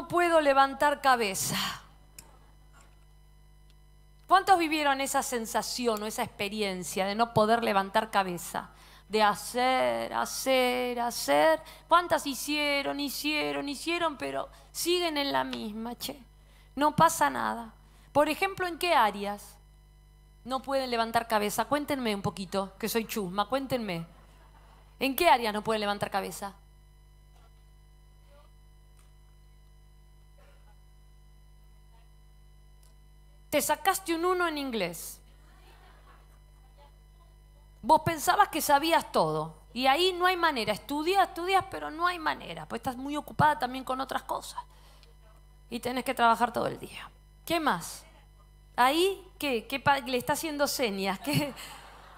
no puedo levantar cabeza. ¿Cuántos vivieron esa sensación o esa experiencia de no poder levantar cabeza? De hacer, hacer, hacer. ¿Cuántas hicieron, hicieron, hicieron, pero siguen en la misma, che? No pasa nada. Por ejemplo, ¿en qué áreas no pueden levantar cabeza? Cuéntenme un poquito, que soy chusma, cuéntenme. ¿En qué áreas no pueden levantar cabeza? Te sacaste un uno en inglés. Vos pensabas que sabías todo. Y ahí no hay manera. Estudias, estudias, pero no hay manera. Pues estás muy ocupada también con otras cosas. Y tenés que trabajar todo el día. ¿Qué más? Ahí, ¿qué? ¿Qué le está haciendo señas? ¿Qué?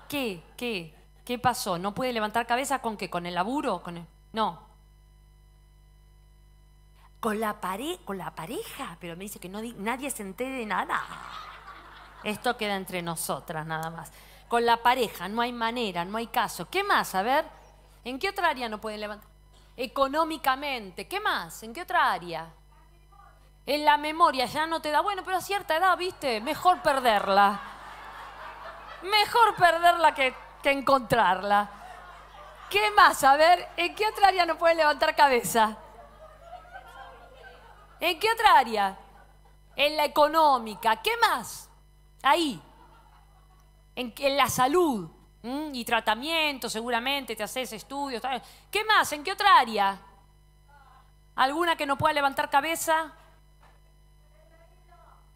¿Qué? ¿Qué? ¿Qué pasó? ¿No puede levantar cabeza con qué? ¿Con el laburo? ¿Con No, con la, pare con la pareja, pero me dice que no nadie se entere de nada. Esto queda entre nosotras nada más. Con la pareja, no hay manera, no hay caso. ¿Qué más? A ver, ¿en qué otra área no pueden levantar? Económicamente, ¿qué más? ¿En qué otra área? En la memoria ya no te da, bueno, pero a cierta edad, viste, mejor perderla. Mejor perderla que, que encontrarla. ¿Qué más? A ver, ¿en qué otra área no pueden levantar cabeza? ¿En qué otra área? En la económica. ¿Qué más? Ahí. En, la salud. Y tratamiento, seguramente, te haces estudios. ¿Qué más? ¿En qué otra área? ¿Alguna que no pueda levantar cabeza?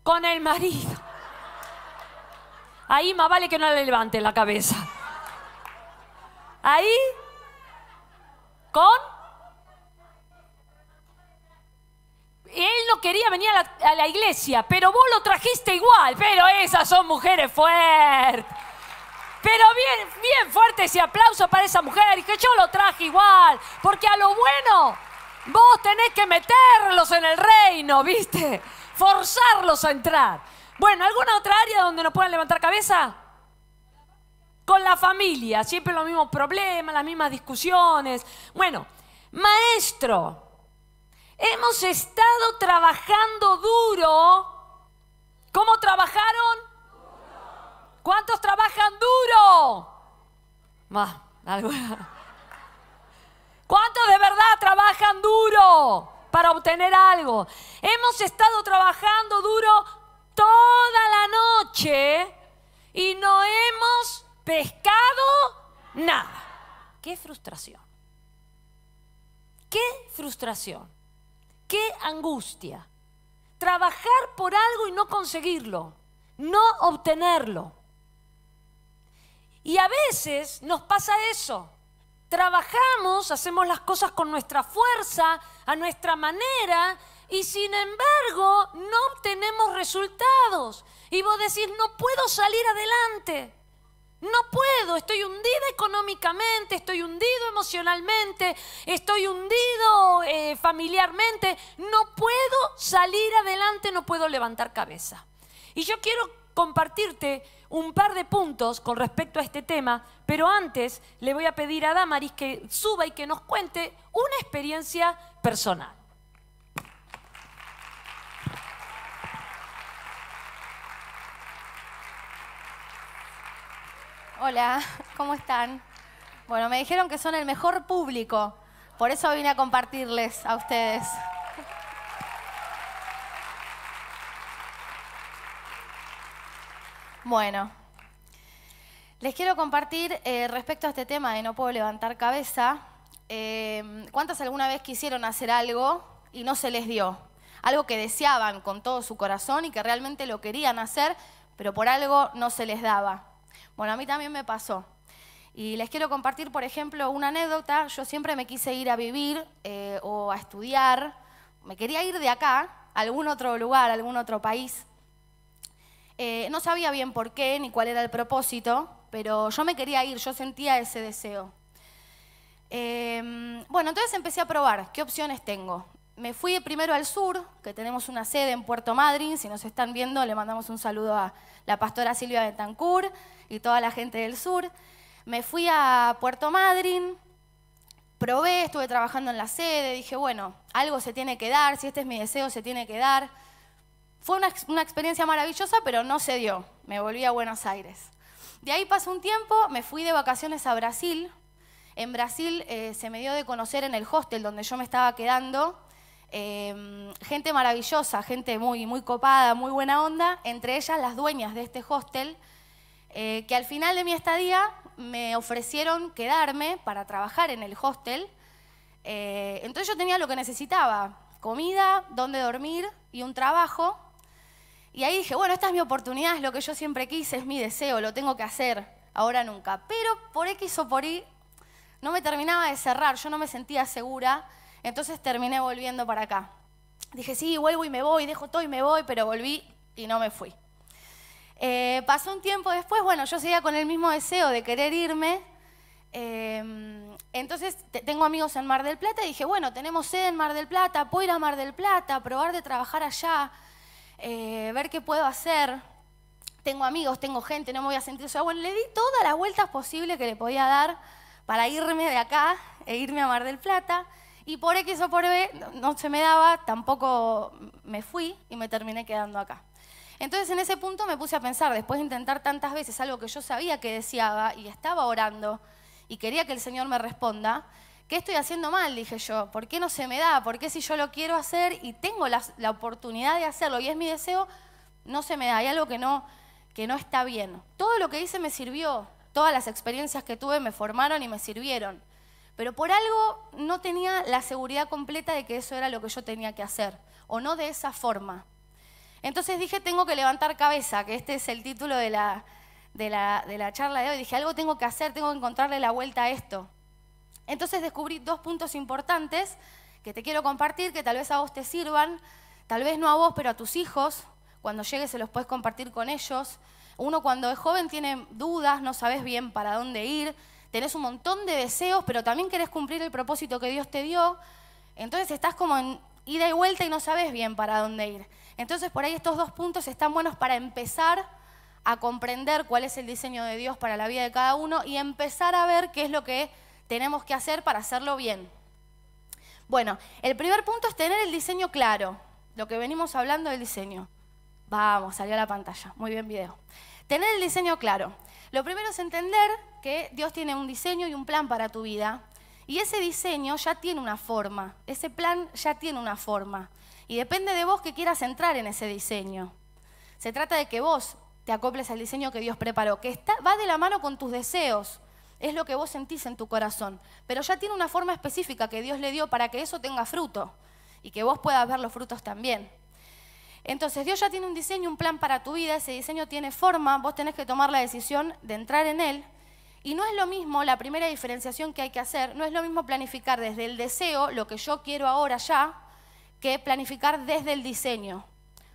Con el marido. Ahí más vale que no le levante la cabeza. Ahí. Con él no quería venir a la, iglesia, pero vos lo trajiste igual. Pero esas son mujeres fuertes. Pero bien, bien fuerte ese aplauso para esa mujer. Y que yo lo traje igual. Porque a lo bueno, vos tenés que meterlos en el reino, ¿viste? Forzarlos a entrar. Bueno, ¿alguna otra área donde nos puedan levantar cabeza? Con la familia, siempre los mismos problemas, las mismas discusiones. Bueno, maestro, Hemos estado trabajando duro. ¿Cómo trabajaron? ¿Cuántos trabajan duro? ¿Cuántos de verdad trabajan duro para obtener algo? Hemos estado trabajando duro toda la noche y no hemos pescado nada. ¡Qué frustración! ¡Qué frustración! qué angustia. Trabajar por algo y no conseguirlo, no obtenerlo. Y a veces nos pasa eso. Trabajamos, hacemos las cosas con nuestra fuerza, a nuestra manera, y sin embargo no obtenemos resultados. Y vos decís, no puedo salir adelante. No puedo, estoy hundida económicamente, estoy hundido emocionalmente, estoy hundido eh, familiarmente, no puedo salir adelante, no puedo levantar cabeza. Y yo quiero compartirte un par de puntos con respecto a este tema, pero antes le voy a pedir a Damaris que suba y que nos cuente una experiencia personal. Hola, ¿cómo están? Bueno, me dijeron que son el mejor público, por eso vine a compartirles a ustedes. Bueno, les quiero compartir eh, respecto a este tema de no puedo levantar cabeza. Eh, ¿Cuántas alguna vez quisieron hacer algo y no se les dio? Algo que deseaban con todo su corazón y que realmente lo querían hacer, pero por algo no se les daba. Bueno, a mí también me pasó. Y les quiero compartir, por ejemplo, una anécdota. Yo siempre me quise ir a vivir eh, o a estudiar. Me quería ir de acá a algún otro lugar, a algún otro país. Eh, no sabía bien por qué ni cuál era el propósito, pero yo me quería ir, yo sentía ese deseo. Eh, bueno, entonces empecé a probar qué opciones tengo me fui primero al sur, que tenemos una sede en Puerto Madryn. Si nos están viendo, le mandamos un saludo a la pastora Silvia Bentancur y toda la gente del sur. Me fui a Puerto Madryn, probé, estuve trabajando en la sede, dije, bueno, algo se tiene que dar, si este es mi deseo, se tiene que dar. Fue una, experiencia maravillosa, pero no se dio. Me volví a Buenos Aires. De ahí pasó un tiempo, me fui de vacaciones a Brasil. En Brasil eh, se me dio de conocer en el hostel donde yo me estaba quedando Em, gente maravillosa, gente muy, muy copada, muy buena onda, entre ellas las dueñas de este hostel, eh, que al final de mi estadía me ofrecieron quedarme para trabajar en el hostel. Eh, entonces yo tenía lo que necesitaba, comida, dónde dormir y un trabajo. Y ahí dije, bueno, esta es mi oportunidad, es lo que yo siempre quise, es mi deseo, lo tengo que hacer, ahora nunca. Pero por X o por Y no me terminaba de cerrar, yo no me sentía segura entonces terminé volviendo para acá. Dije, sí, vuelvo y me voy, dejo todo y me voy, pero volví y no me fui. Eh, pasó un tiempo después, bueno, yo seguía con el mismo deseo de querer irme. Em, entonces tengo amigos en Mar del Plata y dije, bueno, tenemos sede en Mar del Plata, puedo ir a Mar del Plata, probar de trabajar allá, eh, ver qué puedo hacer. Tengo amigos, tengo gente, no me voy a sentir sea, Bueno, le di todas las vueltas posibles que le podía dar para irme de acá e irme a Mar del Plata. Y por X o por B no, se me daba, tampoco me fui y me terminé quedando acá. Entonces en ese punto me puse a pensar, después de intentar tantas veces algo que yo sabía que deseaba y estaba orando y quería que el Señor me responda, ¿qué estoy haciendo mal? Dije yo, ¿por qué no se me da? ¿Por qué si yo lo quiero hacer y tengo la, oportunidad de hacerlo y es mi deseo, no se me da? Hay algo que no, que no está bien. Todo lo que hice me sirvió, todas las experiencias que tuve me formaron y me sirvieron. Pero por algo no tenía la seguridad completa de que eso era lo que yo tenía que hacer, o no de esa forma. Entonces dije, tengo que levantar cabeza, que este es el título de la, de la, charla de hoy. Dije, algo tengo que hacer, tengo que encontrarle la vuelta a esto. Entonces descubrí dos puntos importantes que te quiero compartir, que tal vez a vos te sirvan, tal vez no a vos, pero a tus hijos. Cuando llegues se los puedes compartir con ellos. Uno cuando es joven tiene dudas, no sabes bien para dónde ir, tenés un montón de deseos, pero también querés cumplir el propósito que Dios te dio. Entonces estás como en ida y vuelta y no sabes bien para dónde ir. Entonces por ahí estos dos puntos están buenos para empezar a comprender cuál es el diseño de Dios para la vida de cada uno y empezar a ver qué es lo que tenemos que hacer para hacerlo bien. Bueno, el primer punto es tener el diseño claro, lo que venimos hablando del diseño. Vamos, salió a la pantalla. Muy bien video. Tener el diseño claro. Lo primero es entender que Dios tiene un diseño y un plan para tu vida. Y ese diseño ya tiene una forma, ese plan ya tiene una forma. Y depende de vos que quieras entrar en ese diseño. Se trata de que vos te acoples al diseño que Dios preparó, que va de la mano con tus deseos, es lo que vos sentís en tu corazón, pero ya tiene una forma específica que Dios le dio para que eso tenga fruto y que vos puedas ver los frutos también. Entonces Dios ya tiene un diseño, un plan para tu vida, ese diseño tiene forma, vos tenés que tomar la decisión de entrar en él. Y no es lo mismo, la primera diferenciación que hay que hacer, no es lo mismo planificar desde el deseo, lo que yo quiero ahora ya, que planificar desde el diseño.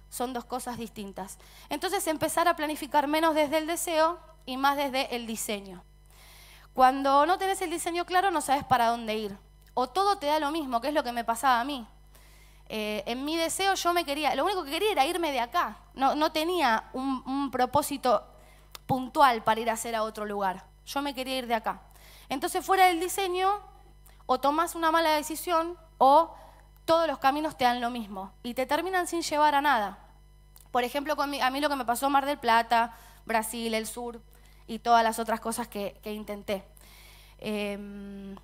Son dos cosas distintas. Entonces empezar a planificar menos desde el deseo y más desde el diseño. Cuando no tenés el diseño claro no sabes para dónde ir. O todo te da lo mismo, que es lo que me pasaba a mí. Eh, en mi deseo yo me quería, lo único que quería era irme de acá. No, tenía un, propósito puntual para ir a hacer a otro lugar. Yo me quería ir de acá. Entonces fuera del diseño, o tomas una mala decisión o todos los caminos te dan lo mismo y te terminan sin llevar a nada. Por ejemplo, a mí lo que me pasó Mar del Plata, Brasil, el sur y todas las otras cosas que, intenté. Em,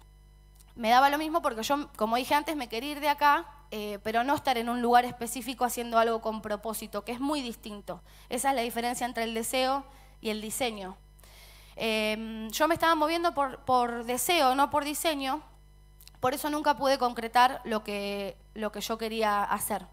me daba lo mismo porque yo, como dije antes, me quería ir de acá eh, pero no estar en un lugar específico haciendo algo con propósito, que es muy distinto. Esa es la diferencia entre el deseo y el diseño. Em, yo me estaba moviendo por, deseo, no por diseño, por eso nunca pude concretar lo que, yo quería hacer.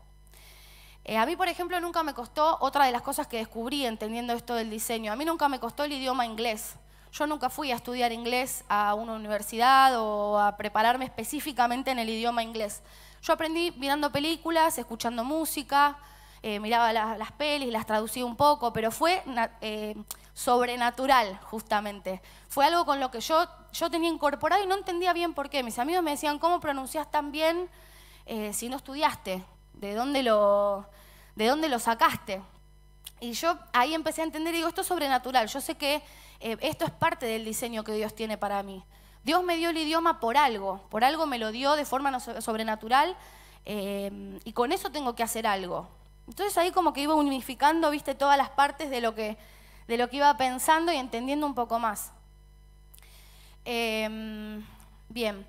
Eh, a mí, por ejemplo, nunca me costó, otra de las cosas que descubrí entendiendo esto del diseño, a mí nunca me costó el idioma inglés. Yo nunca fui a estudiar inglés a una universidad o a prepararme específicamente en el idioma inglés. Yo aprendí mirando películas, escuchando música, eh, miraba las, pelis, las traducía un poco, pero fue eh, sobrenatural, justamente. Fue algo con lo que yo, yo tenía incorporado y no entendía bien por qué. Mis amigos me decían, ¿cómo pronuncias tan bien eh, si no estudiaste? ¿De dónde, lo, ¿De dónde lo sacaste? Y yo ahí empecé a entender y digo, esto es sobrenatural. Yo sé que esto es parte del diseño que Dios tiene para mí. Dios me dio el idioma por algo, por algo me lo dio de forma sobrenatural eh, y con eso tengo que hacer algo. Entonces ahí como que iba unificando, viste, todas las partes de lo que, de lo que iba pensando y entendiendo un poco más. Em, bien.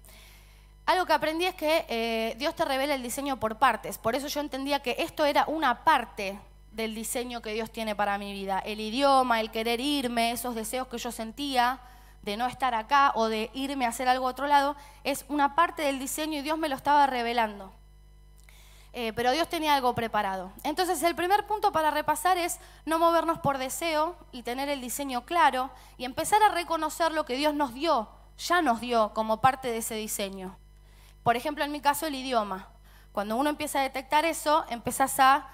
Algo que aprendí es que eh, Dios te revela el diseño por partes. Por eso yo entendía que esto era una parte del diseño que Dios tiene para mi vida. El idioma, el querer irme, esos deseos que yo sentía de no estar acá o de irme a hacer algo a otro lado, es una parte del diseño y Dios me lo estaba revelando. Eh, pero Dios tenía algo preparado. Entonces el primer punto para repasar es no movernos por deseo y tener el diseño claro y empezar a reconocer lo que Dios nos dio, ya nos dio como parte de ese diseño. Por ejemplo, en mi caso el idioma. Cuando uno empieza a detectar eso, empezás a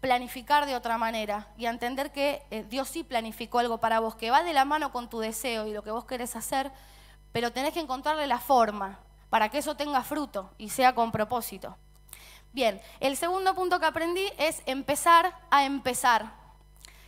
planificar de otra manera y entender que eh, Dios sí planificó algo para vos, que va de la mano con tu deseo y lo que vos querés hacer, pero tenés que encontrarle la forma para que eso tenga fruto y sea con propósito. Bien, el segundo punto que aprendí es empezar a empezar,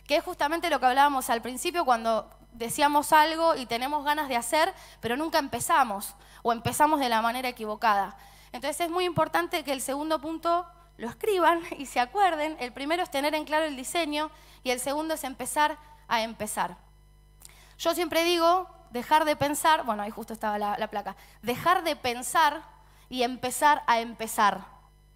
que es justamente lo que hablábamos al principio cuando decíamos algo y tenemos ganas de hacer, pero nunca empezamos o empezamos de la manera equivocada. Entonces es muy importante que el segundo punto lo escriban y se acuerden. El primero es tener en claro el diseño y el segundo es empezar a empezar. Yo siempre digo, dejar de pensar, bueno, ahí justo estaba la, placa, dejar de pensar y empezar a empezar.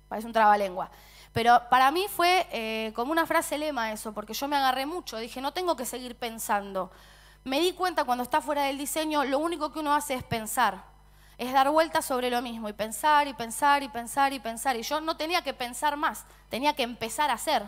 Parece un trabalengua. Pero para mí fue eh, como una frase lema eso, porque yo me agarré mucho, dije, no tengo que seguir pensando. Me di cuenta cuando está fuera del diseño, lo único que uno hace es pensar es dar vueltas sobre lo mismo y pensar y pensar y pensar y pensar. Y yo no tenía que pensar más, tenía que empezar a hacer.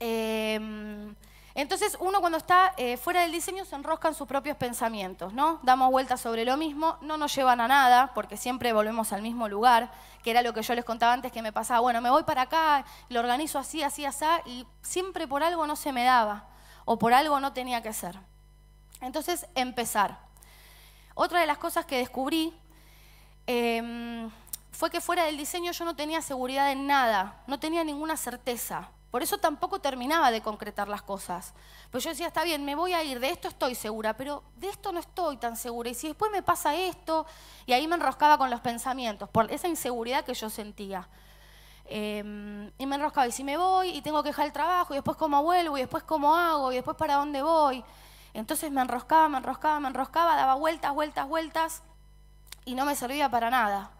Em, entonces uno cuando está eh, fuera del diseño se enrosca en sus propios pensamientos, ¿no? Damos vueltas sobre lo mismo, no nos llevan a nada, porque siempre volvemos al mismo lugar, que era lo que yo les contaba antes que me pasaba, bueno, me voy para acá, lo organizo así, así, así, y siempre por algo no se me daba, o por algo no tenía que ser. Entonces, empezar. Otra de las cosas que descubrí em, fue que fuera del diseño yo no tenía seguridad en nada, no tenía ninguna certeza. Por eso tampoco terminaba de concretar las cosas. Pero pues yo decía, está bien, me voy a ir, de esto estoy segura, pero de esto no estoy tan segura. Y si después me pasa esto, y ahí me enroscaba con los pensamientos, por esa inseguridad que yo sentía. Em, y me enroscaba, y si me voy, y tengo que dejar el trabajo, y después cómo vuelvo, y después cómo hago, y después para dónde voy. Entonces me enroscaba, me enroscaba, me enroscaba, daba vueltas, vueltas, vueltas y no me servía para nada.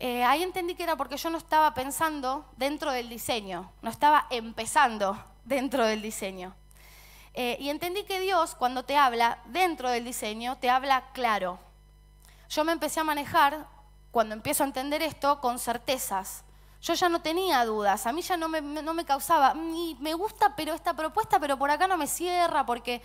Eh, ahí entendí que era porque yo no estaba pensando dentro del diseño, no estaba empezando dentro del diseño. Eh, y entendí que Dios, cuando te habla dentro del diseño, te habla claro. Yo me empecé a manejar, cuando empiezo a entender esto, con certezas yo ya no tenía dudas, a mí ya no me, causaba, mm, me gusta pero esta propuesta, pero por acá no me cierra, porque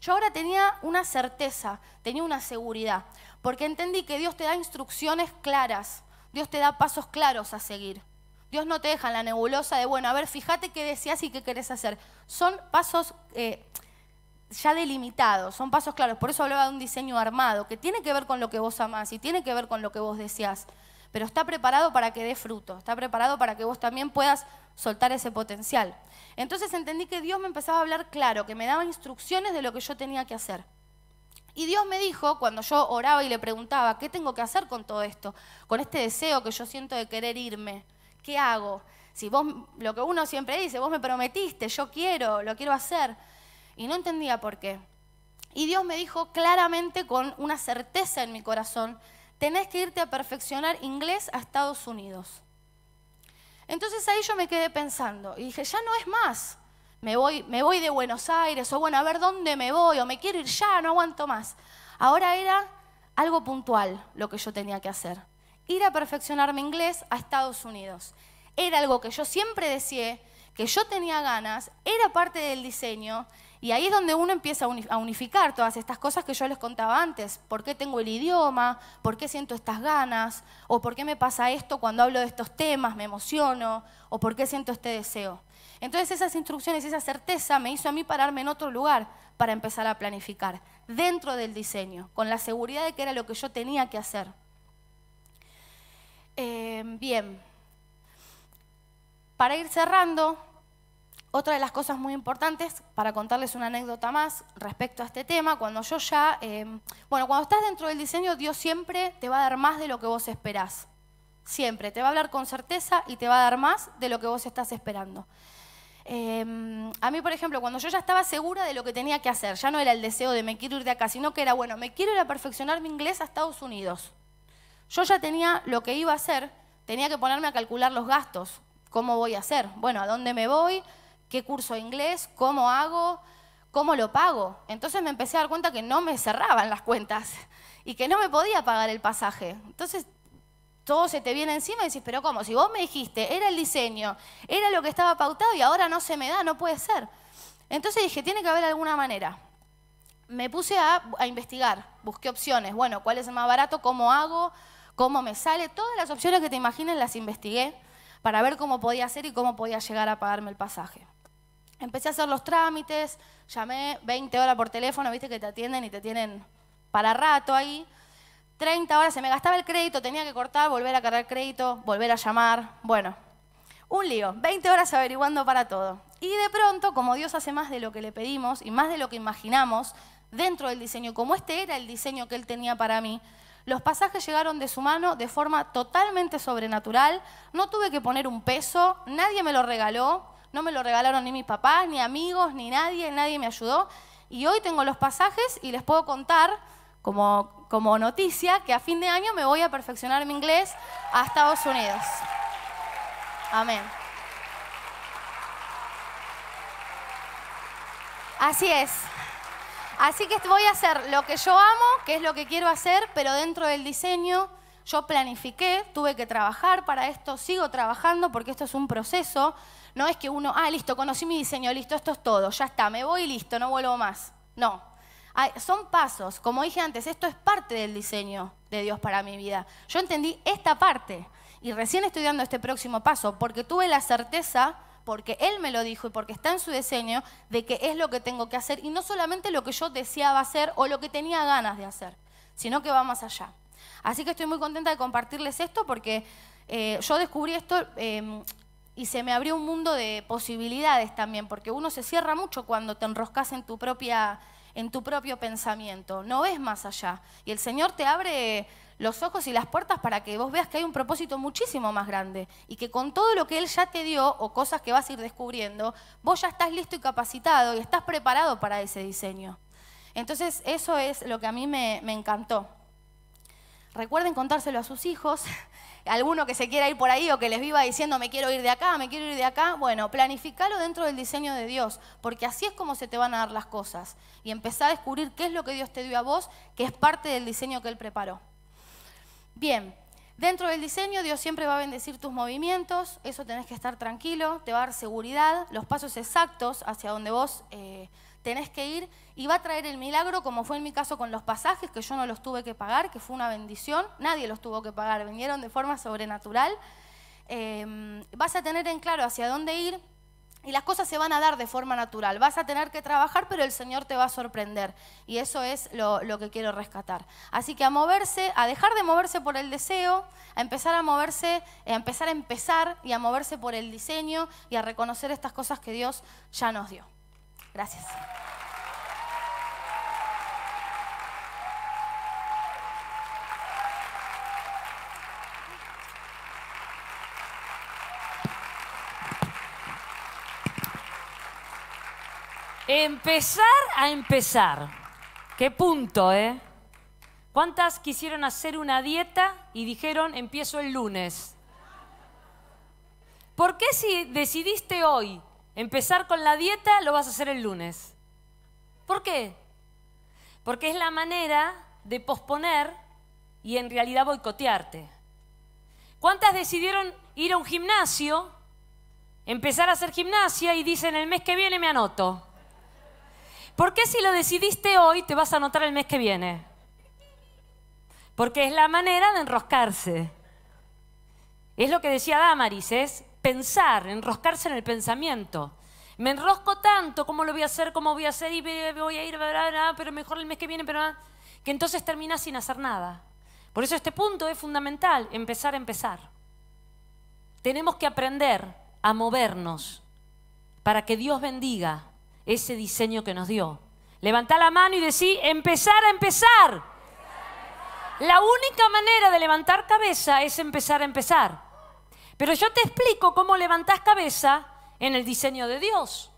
yo ahora tenía una certeza, tenía una seguridad, porque entendí que Dios te da instrucciones claras, Dios te da pasos claros a seguir. Dios no te deja en la nebulosa de, bueno, a ver, fíjate qué deseas y qué querés hacer. Son pasos eh, ya delimitados, son pasos claros. Por eso hablaba de un diseño armado, que tiene que ver con lo que vos amás y tiene que ver con lo que vos deseás pero está preparado para que dé fruto, está preparado para que vos también puedas soltar ese potencial. Entonces entendí que Dios me empezaba a hablar claro, que me daba instrucciones de lo que yo tenía que hacer. Y Dios me dijo, cuando yo oraba y le preguntaba, ¿qué tengo que hacer con todo esto? Con este deseo que yo siento de querer irme. ¿Qué hago? Si vos, lo que uno siempre dice, vos me prometiste, yo quiero, lo quiero hacer. Y no entendía por qué. Y Dios me dijo claramente con una certeza en mi corazón tenés que irte a perfeccionar inglés a Estados Unidos. Entonces ahí yo me quedé pensando y dije, ya no es más. Me voy, me voy de Buenos Aires, o bueno, a ver dónde me voy, o me quiero ir ya, no aguanto más. Ahora era algo puntual lo que yo tenía que hacer. Ir a perfeccionar mi inglés a Estados Unidos. Era algo que yo siempre decía, que yo tenía ganas, era parte del diseño y ahí es donde uno empieza a unificar todas estas cosas que yo les contaba antes. ¿Por qué tengo el idioma? ¿Por qué siento estas ganas? ¿O por qué me pasa esto cuando hablo de estos temas? ¿Me emociono? ¿O por qué siento este deseo? Entonces esas instrucciones, y esa certeza me hizo a mí pararme en otro lugar para empezar a planificar, dentro del diseño, con la seguridad de que era lo que yo tenía que hacer. Eh, bien, para ir cerrando, otra de las cosas muy importantes, para contarles una anécdota más respecto a este tema, cuando yo ya, eh, bueno, cuando estás dentro del diseño, Dios siempre te va a dar más de lo que vos esperás. Siempre, te va a hablar con certeza y te va a dar más de lo que vos estás esperando. Em, a mí, por ejemplo, cuando yo ya estaba segura de lo que tenía que hacer, ya no era el deseo de me quiero ir de acá, sino que era, bueno, me quiero ir a perfeccionar mi inglés a Estados Unidos. Yo ya tenía lo que iba a hacer, tenía que ponerme a calcular los gastos, cómo voy a hacer, bueno, a dónde me voy, ¿Qué curso de inglés? ¿Cómo hago? ¿Cómo lo pago? Entonces me empecé a dar cuenta que no me cerraban las cuentas y que no me podía pagar el pasaje. Entonces todo se te viene encima y decís, pero ¿cómo? Si vos me dijiste, era el diseño, era lo que estaba pautado y ahora no se me da, no puede ser. Entonces dije, tiene que haber alguna manera. Me puse a, investigar, busqué opciones, bueno, ¿cuál es el más barato? ¿Cómo hago? ¿Cómo me sale? Todas las opciones que te imagines las investigué para ver cómo podía hacer y cómo podía llegar a pagarme el pasaje. Empecé a hacer los trámites, llamé 20 horas por teléfono, viste que te atienden y te tienen para rato ahí. 30 horas, se me gastaba el crédito, tenía que cortar, volver a cargar crédito, volver a llamar. Bueno, un lío, 20 horas averiguando para todo. Y de pronto, como Dios hace más de lo que le pedimos y más de lo que imaginamos dentro del diseño, como este era el diseño que Él tenía para mí, los pasajes llegaron de su mano de forma totalmente sobrenatural, no tuve que poner un peso, nadie me lo regaló, no me lo regalaron ni mis papás, ni amigos, ni nadie, nadie me ayudó. Y hoy tengo los pasajes y les puedo contar como, como noticia que a fin de año me voy a perfeccionar mi inglés a Estados Unidos. Amén. Así es. Así que voy a hacer lo que yo amo, que es lo que quiero hacer, pero dentro del diseño yo planifiqué, tuve que trabajar para esto, sigo trabajando porque esto es un proceso. No es que uno, ah, listo, conocí mi diseño, listo, esto es todo, ya está, me voy listo, no vuelvo más. No. son pasos, como dije antes, esto es parte del diseño de Dios para mi vida. Yo entendí esta parte y recién estoy dando este próximo paso porque tuve la certeza porque Él me lo dijo y porque está en su diseño de que es lo que tengo que hacer y no solamente lo que yo deseaba hacer o lo que tenía ganas de hacer, sino que va más allá. Así que estoy muy contenta de compartirles esto porque eh, yo descubrí esto em, y se me abrió un mundo de posibilidades también, porque uno se cierra mucho cuando te enroscas en tu propia en tu propio pensamiento, no ves más allá. Y el Señor te abre los ojos y las puertas para que vos veas que hay un propósito muchísimo más grande y que con todo lo que Él ya te dio o cosas que vas a ir descubriendo, vos ya estás listo y capacitado y estás preparado para ese diseño. Entonces eso es lo que a mí me encantó. Recuerden contárselo a sus hijos, alguno que se quiera ir por ahí o que les viva diciendo me quiero ir de acá, me quiero ir de acá, bueno, planificalo dentro del diseño de Dios, porque así es como se te van a dar las cosas y empezá a descubrir qué es lo que Dios te dio a vos, que es parte del diseño que Él preparó. Bien, dentro del diseño Dios siempre va a bendecir tus movimientos, eso tenés que estar tranquilo, te va a dar seguridad, los pasos exactos hacia donde vos... Eh, tenés que ir y va a traer el milagro, como fue en mi caso con los pasajes, que yo no los tuve que pagar, que fue una bendición, nadie los tuvo que pagar, vinieron de forma sobrenatural. Em, vas a tener en claro hacia dónde ir y las cosas se van a dar de forma natural. Vas a tener que trabajar, pero el Señor te va a sorprender. Y eso es lo, lo, que quiero rescatar. Así que a moverse, a dejar de moverse por el deseo, a empezar a moverse, a empezar a empezar y a moverse por el diseño y a reconocer estas cosas que Dios ya nos dio. Gracias. Empezar a empezar. Qué punto, ¿eh? ¿Cuántas quisieron hacer una dieta y dijeron empiezo el lunes? ¿Por qué si decidiste hoy Empezar con la dieta lo vas a hacer el lunes. ¿Por qué? Porque es la manera de posponer y en realidad boicotearte. ¿Cuántas decidieron ir a un gimnasio, empezar a hacer gimnasia y dicen el mes que viene me anoto? ¿Por qué si lo decidiste hoy te vas a anotar el mes que viene? Porque es la manera de enroscarse. Es lo que decía Damaris, es pensar, enroscarse en el pensamiento. Me enrosco tanto, ¿cómo lo voy a hacer? ¿Cómo voy a hacer? Y voy a ir, pero mejor el mes que viene, pero ah, que entonces termina sin hacer nada. Por eso este punto es fundamental, empezar a empezar. Tenemos que aprender a movernos para que Dios bendiga ese diseño que nos dio. Levanta la mano y decí, empezar a empezar. La única manera de levantar cabeza es empezar a empezar. Pero yo te explico cómo levantas cabeza en el diseño de Dios.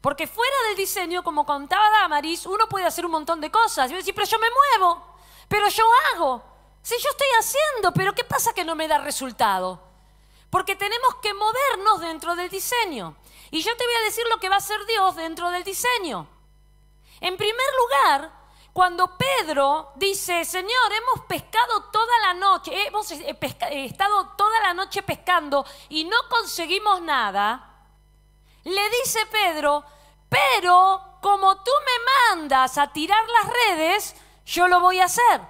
Porque fuera del diseño, como contaba Damaris, uno puede hacer un montón de cosas. Yo decir, pero yo me muevo, pero yo hago. sí, yo estoy haciendo, pero ¿qué pasa que no me da resultado? Porque tenemos que movernos dentro del diseño. Y yo te voy a decir lo que va a hacer Dios dentro del diseño. En primer lugar, cuando Pedro dice, Señor, hemos pescado toda la noche, hemos eh, eh, estado toda la noche pescando y no conseguimos nada, le dice Pedro, pero como tú me mandas a tirar las redes, yo lo voy a hacer.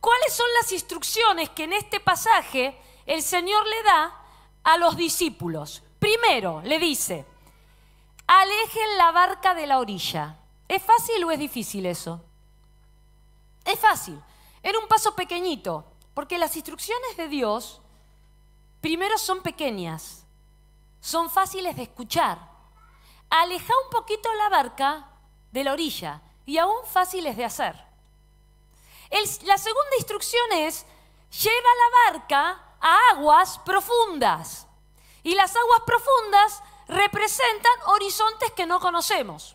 ¿Cuáles son las instrucciones que en este pasaje el Señor le da a los discípulos? Primero, le dice, alejen la barca de la orilla. ¿Es fácil o es difícil eso? fácil. Era un paso pequeñito, porque las instrucciones de Dios primero son pequeñas, son fáciles de escuchar. Aleja un poquito la barca de la orilla y aún fáciles de hacer. la segunda instrucción es, lleva la barca a aguas profundas. Y las aguas profundas representan horizontes que no conocemos.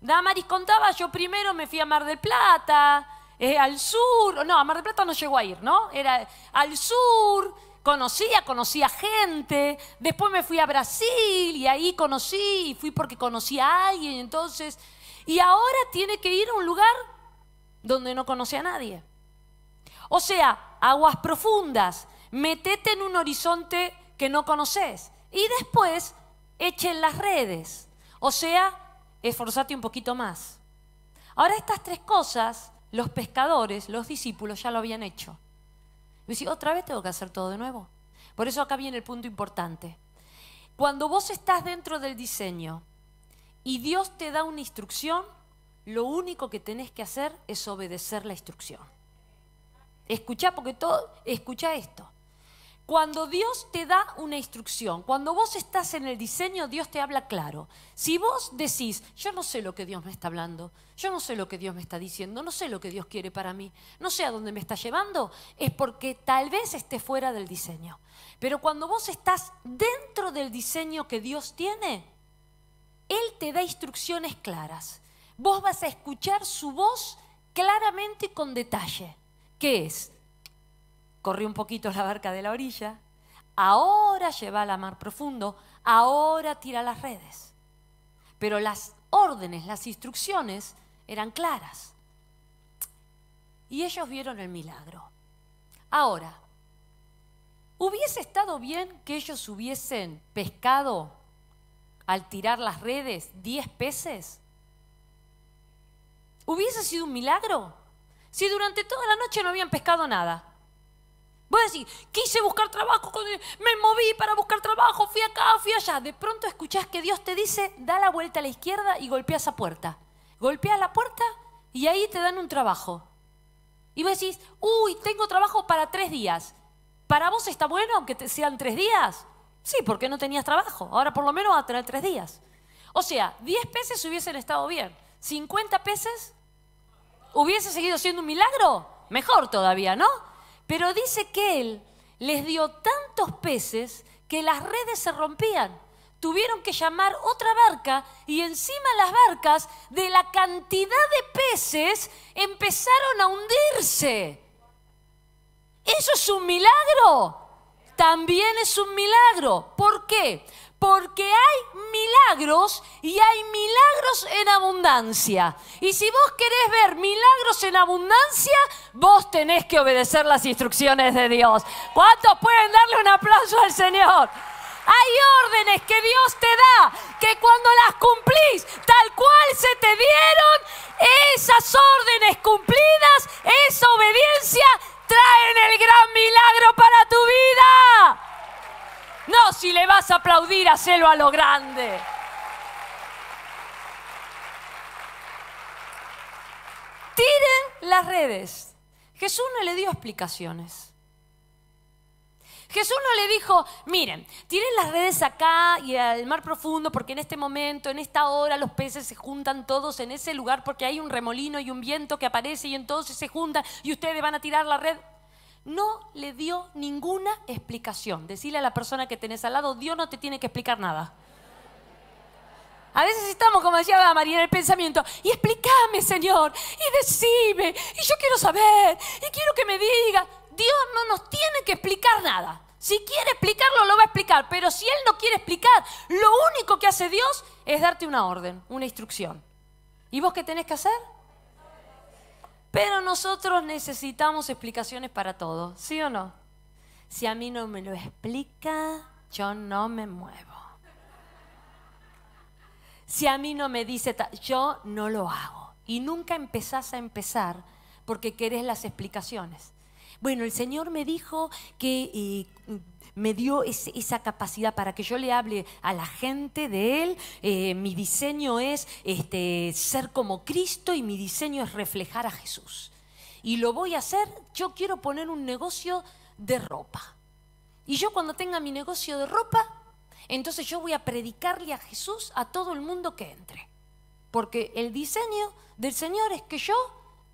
Damaris contaba, yo primero me fui a Mar del Plata, al sur, no, a Mar del Plata no llegó a ir, ¿no? Era al sur, conocía, conocía gente, después me fui a Brasil y ahí conocí, fui porque conocí a alguien, entonces, y ahora tiene que ir a un lugar donde no conoce a nadie. O sea, aguas profundas, metete en un horizonte que no conoces y después echen las redes. O sea, esforzate un poquito más. Ahora estas tres cosas los pescadores, los discípulos ya lo habían hecho. Y otra vez tengo que hacer todo de nuevo. Por eso acá viene el punto importante. Cuando vos estás dentro del diseño y Dios te da una instrucción, lo único que tenés que hacer es obedecer la instrucción. Escucha, porque todo, escucha esto. Cuando Dios te da una instrucción, cuando vos estás en el diseño, Dios te habla claro. Si vos decís, yo no sé lo que Dios me está hablando, yo no sé lo que Dios me está diciendo, no sé lo que Dios quiere para mí, no sé a dónde me está llevando, es porque tal vez esté fuera del diseño. Pero cuando vos estás dentro del diseño que Dios tiene, Él te da instrucciones claras. Vos vas a escuchar su voz claramente y con detalle. ¿Qué es? corrió un poquito la barca de la orilla, ahora lleva a la mar profundo, ahora tira las redes. Pero las órdenes, las instrucciones eran claras. Y ellos vieron el milagro. Ahora, ¿hubiese estado bien que ellos hubiesen pescado al tirar las redes 10 peces? ¿Hubiese sido un milagro? Si durante toda la noche no habían pescado nada. Voy a decir, quise buscar trabajo, me moví para buscar trabajo, fui acá, fui allá. De pronto escuchás que Dios te dice, da la vuelta a la izquierda y golpea esa puerta. golpea la puerta y ahí te dan un trabajo. Y vos decís, uy, tengo trabajo para tres días. ¿Para vos está bueno aunque sean tres días? Sí, porque no tenías trabajo. Ahora por lo menos vas a tener tres días. O sea, 10 pesos hubiesen estado bien. 50 pesos hubiese seguido siendo un milagro. Mejor todavía, ¿no? Pero dice que Él les dio tantos peces que las redes se rompían. Tuvieron que llamar otra barca y encima las barcas de la cantidad de peces empezaron a hundirse. Eso es un milagro. También es un milagro. ¿Por qué? Porque milagros y hay milagros en abundancia. Y si vos querés ver milagros en abundancia, vos tenés que obedecer las instrucciones de Dios. ¿Cuántos pueden darle un aplauso al Señor? Hay órdenes que Dios te da, que cuando las cumplís tal cual se te dieron, esas órdenes cumplidas, esa obediencia, traen el gran milagro para tu vida. No, si le vas a aplaudir, hacelo a lo grande. tiren las redes. Jesús no le dio explicaciones. Jesús no le dijo, miren, tiren las redes acá y al mar profundo porque en este momento, en esta hora, los peces se juntan todos en ese lugar porque hay un remolino y un viento que aparece y entonces se juntan y ustedes van a tirar la red. No le dio ninguna explicación. Decirle a la persona que tenés al lado, Dios no te tiene que explicar nada. A veces estamos, como decía María, en el pensamiento, y explícame, Señor, y decime, y yo quiero saber, y quiero que me diga. Dios no nos tiene que explicar nada. Si quiere explicarlo, lo va a explicar, pero si Él no quiere explicar, lo único que hace Dios es darte una orden, una instrucción. ¿Y vos qué tenés que hacer? Pero nosotros necesitamos explicaciones para todo, ¿sí o no? Si a mí no me lo explica, yo no me muevo. Si a mí no me dice, yo no lo hago. Y nunca empezás a empezar porque querés las explicaciones. Bueno, el Señor me dijo que eh, me dio esa capacidad para que yo le hable a la gente de Él. Eh, mi diseño es este, ser como Cristo y mi diseño es reflejar a Jesús. Y lo voy a hacer, yo quiero poner un negocio de ropa. Y yo cuando tenga mi negocio de ropa, entonces yo voy a predicarle a Jesús a todo el mundo que entre. Porque el diseño del Señor es que yo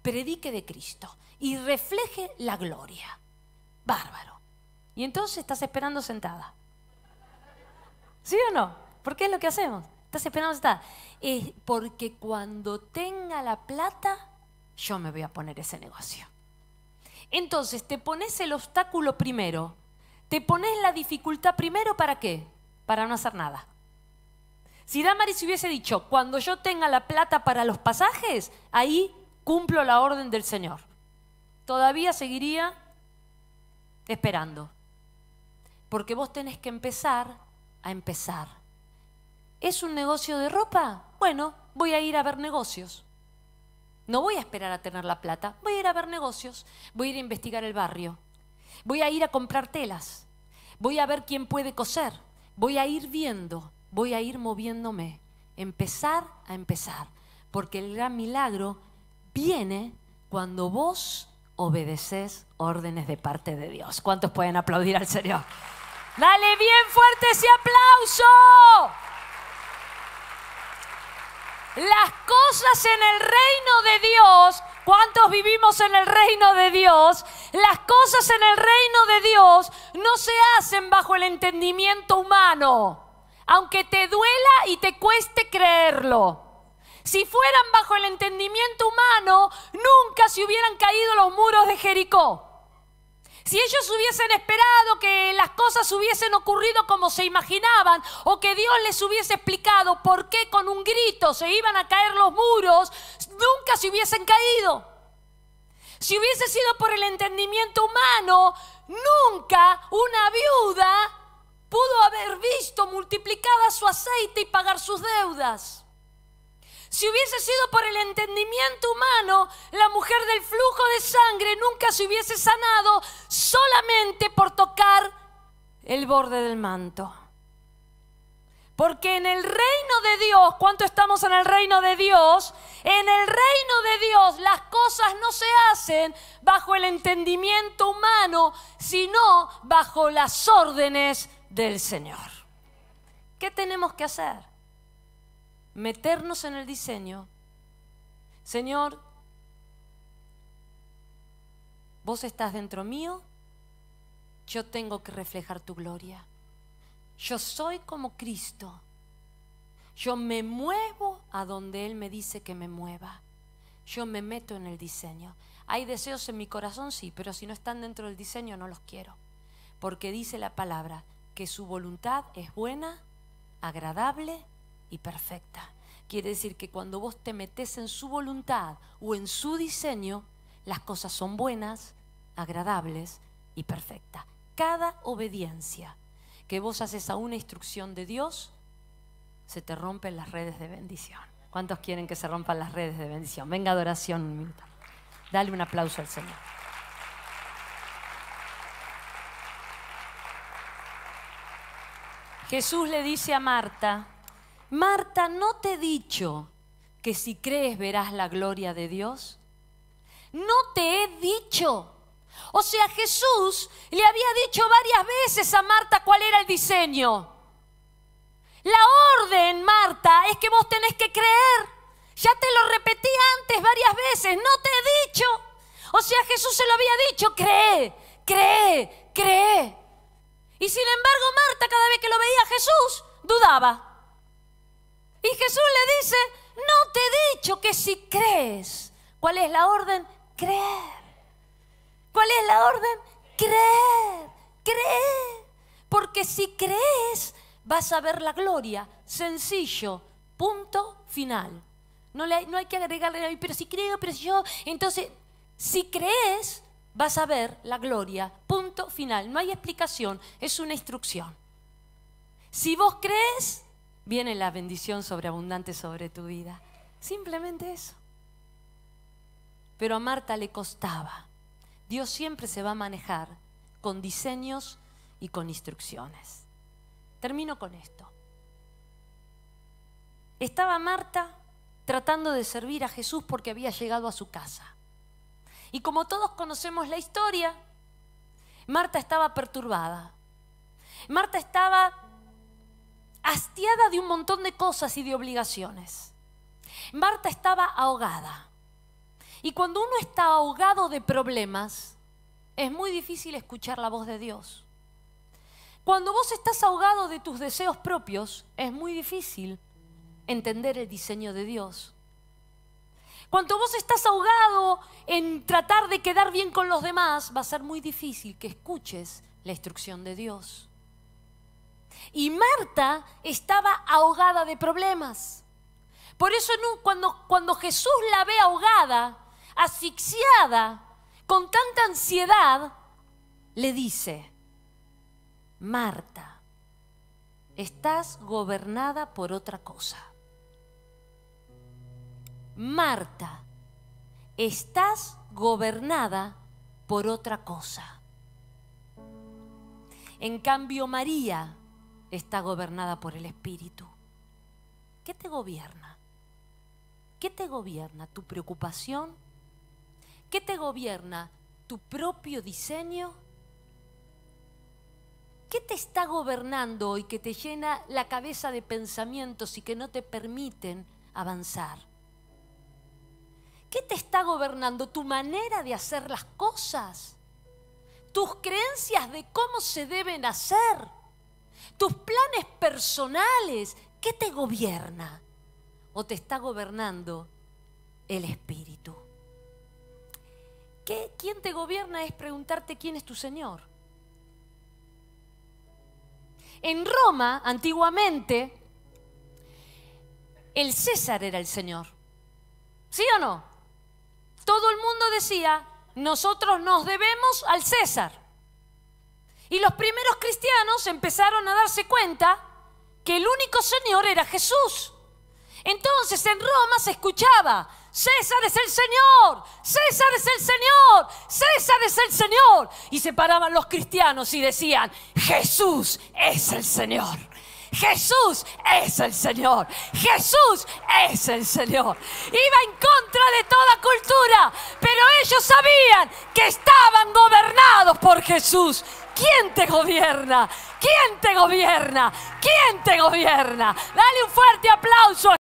predique de Cristo y refleje la gloria. Bárbaro. Y entonces estás esperando sentada. ¿Sí o no? Porque es lo que hacemos. Estás esperando sentada. Es porque cuando tenga la plata, yo me voy a poner ese negocio. Entonces te pones el obstáculo primero. Te pones la dificultad primero para qué? para no hacer nada. Si Damaris hubiese dicho, cuando yo tenga la plata para los pasajes, ahí cumplo la orden del Señor. Todavía seguiría esperando. Porque vos tenés que empezar a empezar. ¿Es un negocio de ropa? Bueno, voy a ir a ver negocios. No voy a esperar a tener la plata, voy a ir a ver negocios, voy a ir a investigar el barrio, voy a ir a comprar telas, voy a ver quién puede coser, voy a ir viendo, voy a ir moviéndome, empezar a empezar, porque el gran milagro viene cuando vos obedeces órdenes de parte de Dios. ¿Cuántos pueden aplaudir al Señor? Dale bien fuerte ese aplauso. Las cosas en el reino de Dios ¿Cuántos vivimos en el reino de Dios? Las cosas en el reino de Dios no se hacen bajo el entendimiento humano, aunque te duela y te cueste creerlo. Si fueran bajo el entendimiento humano, nunca se hubieran caído los muros de Jericó. Si ellos hubiesen esperado que las cosas hubiesen ocurrido como se imaginaban o que Dios les hubiese explicado por qué con un grito se iban a caer los muros, nunca se hubiesen caído. Si hubiese sido por el entendimiento humano, nunca una viuda pudo haber visto multiplicada su aceite y pagar sus deudas. Si hubiese sido por el entendimiento humano, la mujer del flujo de sangre nunca se hubiese sanado solamente por tocar el borde del manto. Porque en el reino de Dios, cuando estamos en el reino de Dios? En el reino de Dios las cosas no se hacen bajo el entendimiento humano, sino bajo las órdenes del Señor. ¿Qué tenemos que hacer? meternos en el diseño. Señor, vos estás dentro mío, yo tengo que reflejar tu gloria. Yo soy como Cristo. Yo me muevo a donde Él me dice que me mueva. Yo me meto en el diseño. Hay deseos en mi corazón, sí, pero si no están dentro del diseño no los quiero. Porque dice la palabra que su voluntad es buena, agradable y perfecta. Quiere decir que cuando vos te metes en su voluntad o en su diseño, las cosas son buenas, agradables y perfectas. Cada obediencia que vos haces a una instrucción de Dios, se te rompen las redes de bendición. ¿Cuántos quieren que se rompan las redes de bendición? Venga adoración un minuto. Dale un aplauso al Señor. Jesús le dice a Marta, Marta, ¿no te he dicho que si crees verás la gloria de Dios? No te he dicho. O sea, Jesús le había dicho varias veces a Marta cuál era el diseño. La orden, Marta, es que vos tenés que creer. Ya te lo repetí antes varias veces, no te he dicho. O sea, Jesús se lo había dicho, cree, cree, cree. Y sin embargo, Marta, cada vez que lo veía a Jesús, dudaba. Y Jesús le dice, no te he dicho que si crees, ¿cuál es la orden? Creer. ¿Cuál es la orden? Creer, creer. Porque si crees, vas a ver la gloria. Sencillo, punto final. No, hay que agregarle, pero si creo, pero si yo. Entonces, si crees, vas a ver la gloria. Punto final. No hay explicación, es una instrucción. Si vos crees, viene la bendición sobreabundante sobre tu vida. Simplemente eso. Pero a Marta le costaba. Dios siempre se va a manejar con diseños y con instrucciones. Termino con esto. Estaba Marta tratando de servir a Jesús porque había llegado a su casa. Y como todos conocemos la historia, Marta estaba perturbada. Marta estaba hastiada de un montón de cosas y de obligaciones. Marta estaba ahogada. Y cuando uno está ahogado de problemas, es muy difícil escuchar la voz de Dios. Cuando vos estás ahogado de tus deseos propios, es muy difícil entender el diseño de Dios. Cuando vos estás ahogado en tratar de quedar bien con los demás, va a ser muy difícil que escuches la instrucción de Dios. Y Marta estaba ahogada de problemas. Por eso cuando, Jesús la ve ahogada, asfixiada, con tanta ansiedad, le dice, Marta, estás gobernada por otra cosa. Marta, estás gobernada por otra cosa. En cambio, María está gobernada por el Espíritu. ¿Qué te gobierna? ¿Qué te gobierna? ¿Tu preocupación? ¿Qué te gobierna? ¿Tu propio diseño? ¿Qué te está gobernando hoy que te llena la cabeza de pensamientos y que no te permiten avanzar? ¿Qué te está gobernando? ¿Tu manera de hacer las cosas? ¿Tus creencias de cómo se deben hacer? tus planes personales, ¿qué te gobierna? ¿O te está gobernando el Espíritu? ¿Qué, ¿Quién te gobierna es preguntarte quién es tu Señor? En Roma, antiguamente, el César era el Señor. ¿Sí o no? Todo el mundo decía, nosotros nos debemos al César. Y los primeros cristianos empezaron a darse cuenta que el único Señor era Jesús. Entonces en Roma se escuchaba, César es el Señor, César es el Señor, César es el Señor. Y se paraban los cristianos y decían, Jesús es el Señor. Jesús es el Señor. Jesús es el Señor. Iba en contra de toda cultura, pero ellos sabían que estaban gobernados por Jesús. ¿Quién te gobierna? ¿Quién te gobierna? ¿Quién te gobierna? Dale un fuerte aplauso.